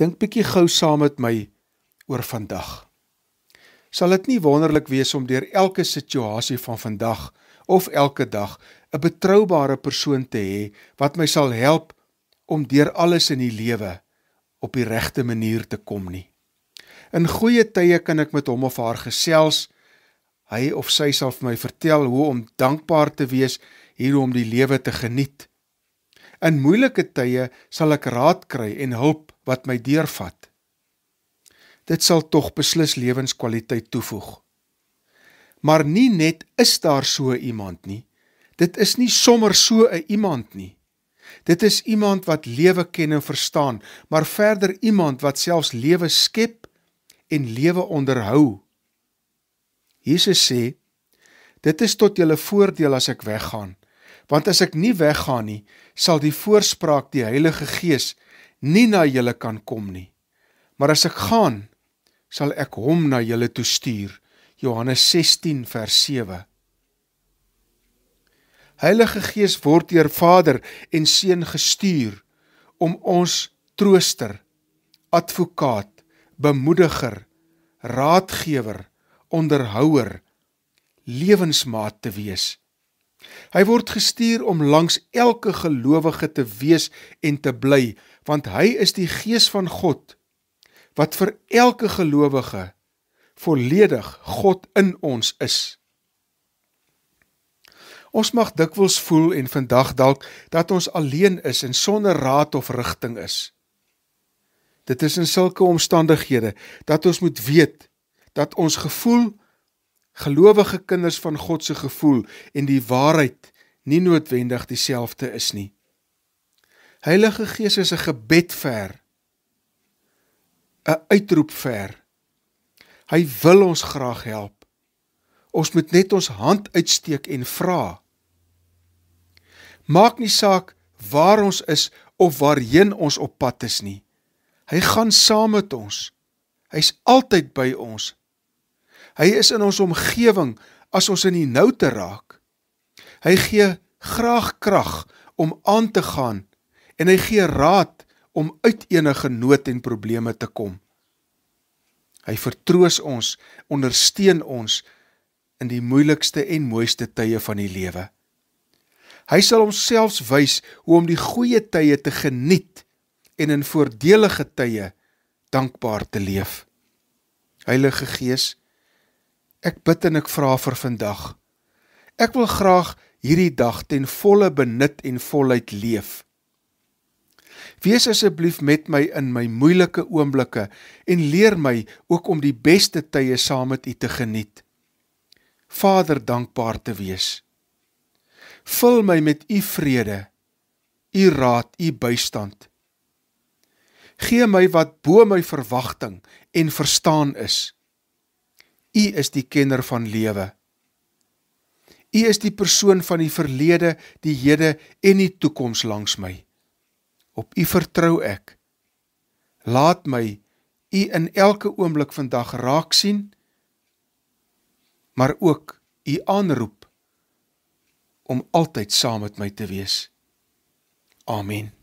Dink bietjie gou saam met my oor vandag. Sal dit nie wonderlik wees om deur elke situasie van vandag of elke dag 'n betroubare persoon te hê wat my sal help om deur alles in die lewe op die regte manier te kom nie. In goeie tye kan ek met hom of haar gesels. Hy of sy sal vir my vertel hoe om dankbaar te wees hier om die lewe te geniet. In moeilike tye sal ek raad kry en hulp wat my deurvat. Dit sal tog beslis lewenskwaliteit toevoeg. Maar nie net is daar so iemand nie. Dit is nie sommer so 'n iemand nie. Dit is iemand wat lewe ken en verstaan, maar verder iemand wat selfs lewe skep en lewe onderhou. Jesus sê: "Dit is tot julle voordeel as ek weggaan, want as ek nie weggaan nie, sal die voorspraak die Heilige Gees nie na julle kan kom nie. Maar as ek gaan, sal ek hom na julle toe stuur. Johannes 16 vers 7. Heilige Gees word deur Vader en Seun gestuur om ons trooster, advokaat, bemoediger, raadgewer, onderhouer, lewensmaat te wees. Hy word gestuur om langs elke gelowige te wees en te bly, want hy is die gees van God wat vir elke gelowige volledig God in ons is. Ons mag dikwels voel en vandag dalk dat ons alleen is en sonder raad of rigting is. Dit is in sulke omstandighede dat ons moet weet dat ons gevoel gelowige kinders van God se gevoel en die waarheid nie noodwendig dieselfde is nie. Heilige Gees is 'n gebed ver. 'n uitroep ver. Hy wil ons graag help. Ons moet net ons hand uitsteek en vra. Maak nie saak waar ons is of waarheen ons op pad is nie. Hy gaan saam met ons. Hy's altyd by ons Hy is in ons omgewing as ons in die nou te raak. Hy gee graag krag om aan te gaan en hy gee raad om uit enige nood en probleme te kom. Hy vertroos ons, ondersteun ons in die moeilikste en mooiste tye van die lewe. Hy sal homself wys hoe om die goeie tye te geniet en in voordelige tye dankbaar te leef. Heilige Gees, Ek bid en ek vra vir vandag. Ek wil graag hierdie dag ten volle benut en voluit leef. Wees asseblief met my in my moeilike oomblikke en leer my ook om die beste tye saam met U te geniet. Vader, dankbaar te wees. Vul my met U vrede, U raad, U bystand. Gee my wat bo my verwagting en verstaan is. U is die kenner van lewe. U is die persoon van die verlede, die hede en die toekoms langs my. Op U vertrou ek. Laat my U in elke oomblik vandag raak sien, maar ook U aanroep om altyd saam met my te wees. Amen.